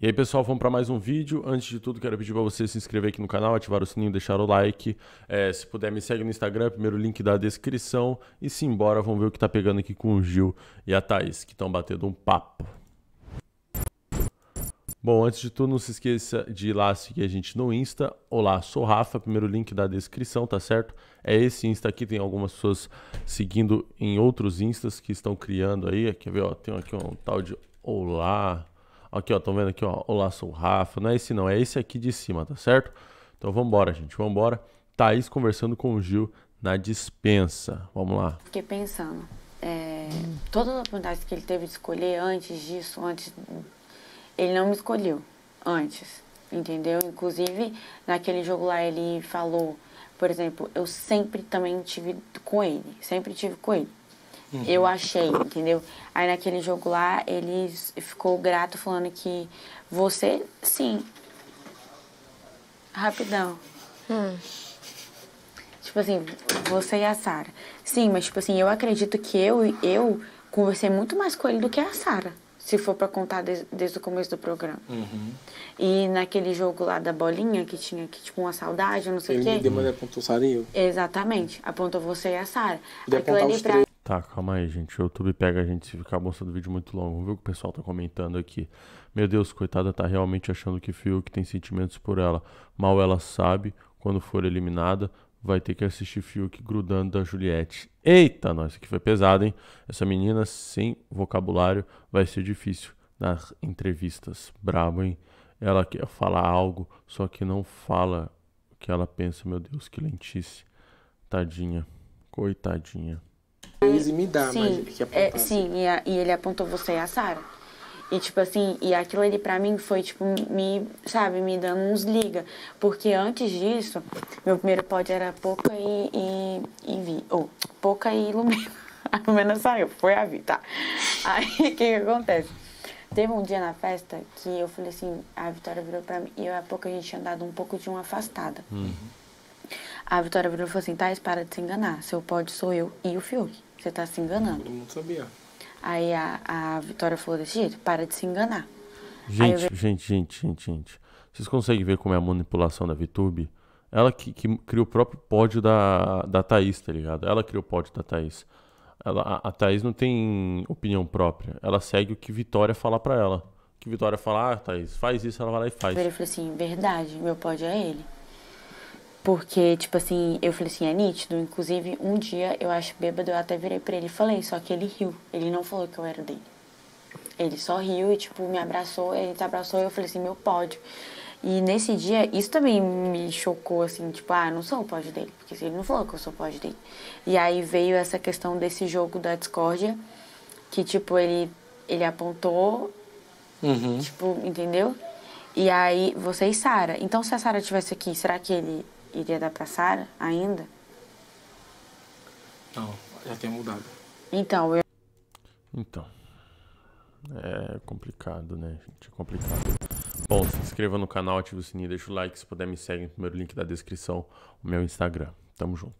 E aí pessoal, vamos para mais um vídeo. Antes de tudo, quero pedir para você se inscrever aqui no canal, ativar o sininho, deixar o like. É, se puder, me segue no Instagram, primeiro link da descrição. E se embora, vamos ver o que tá pegando aqui com o Gil e a Thaís, que estão batendo um papo. Bom, antes de tudo, não se esqueça de ir lá seguir a gente no Insta. Olá, sou Rafa, primeiro link da descrição, tá certo? É esse Insta aqui, tem algumas pessoas seguindo em outros Instas que estão criando aí. Quer ver, ó, tem aqui um tal de Olá... Aqui, ó, estão vendo aqui, ó, olá, sou o Rafa. Não é esse não, é esse aqui de cima, tá certo? Então vamos embora, gente, vamos embora. Thaís conversando com o Gil na dispensa. Vamos lá. Fiquei pensando, é, todas as oportunidades que ele teve de escolher antes disso, antes, ele não me escolheu antes, entendeu? Inclusive, naquele jogo lá ele falou, por exemplo, eu sempre também tive com ele, sempre tive com ele. Uhum. Eu achei, entendeu? Aí naquele jogo lá, ele ficou grato falando que você, sim. Rapidão. Hum. Tipo assim, você e a Sara. Sim, mas tipo assim, eu acredito que eu eu conversei muito mais com ele do que a Sara. Se for para contar desde, desde, o começo do programa. Uhum. E naquele jogo lá da bolinha, que tinha que, tipo, uma saudade, não sei o quê. Ele apontou Sara e eu. Exatamente. Apontou você e a Sara. pra Tá, calma aí, gente. O YouTube pega a gente se ficar mostrando vídeo muito longo. Vamos ver o que o pessoal tá comentando aqui. Meu Deus, coitada, tá realmente achando que Fiuk tem sentimentos por ela. Mal ela sabe, quando for eliminada, vai ter que assistir Fiuk grudando da Juliette. Eita, nossa, que foi pesado, hein? Essa menina sem vocabulário vai ser difícil nas entrevistas. Brabo, hein? Ela quer falar algo, só que não fala o que ela pensa. Meu Deus, que lentice. Tadinha. Coitadinha. Daisy me dá, sim, mas que apontar, é, Sim, e, a, e ele apontou você e a Sara. E tipo assim, e aquilo ali pra mim foi tipo, me, sabe, me dando uns liga. Porque antes disso, meu primeiro pódio era Poca e, e, e Vi. Ou oh, Poca e Lumena. A Lumena saiu, foi a Vi, tá? Aí o que, que acontece? Teve um dia na festa que eu falei assim, a Vitória virou pra mim, e eu e a Poca a gente tinha andado um pouco de uma afastada. Uhum. A Vitória virou e falou assim: Thais, para de se enganar. Seu pódio sou eu e o Fiuk. Você tá se enganando. Todo mundo sabia. Aí a, a Vitória falou desse jeito: para de se enganar. Gente, eu... gente, gente, gente, gente. Vocês conseguem ver como é a manipulação da VTube? Ela que, que criou o próprio pódio da, da Thaís, tá ligado? Ela criou o pódio da Thaís. Ela, a, a Thaís não tem opinião própria. Ela segue o que Vitória fala para ela. O que Vitória fala, ah, Thaís, faz isso, ela vai lá e faz. Ele falou assim, verdade, meu pódio é ele. Porque, tipo assim, eu falei assim, é nítido. Inclusive, um dia eu acho bêbado, eu até virei pra ele e falei, só que ele riu. Ele não falou que eu era dele. Ele só riu e, tipo, me abraçou, ele te abraçou e eu falei assim, meu pódio. E nesse dia, isso também me chocou, assim, tipo, ah, não sou o pódio dele, porque ele não falou que eu sou o pódio dele. E aí veio essa questão desse jogo da discórdia, que, tipo, ele, ele apontou, uhum. tipo, entendeu? E aí, você e Sara. Então, se a Sara tivesse aqui, será que ele iria dar pra Sara ainda? Não, já tem mudado. Então, eu... Então. É complicado, né, gente? É complicado. Bom, se inscreva no canal, ative o sininho, deixa o like. Se puder, me segue no primeiro link da descrição, o meu Instagram. Tamo junto.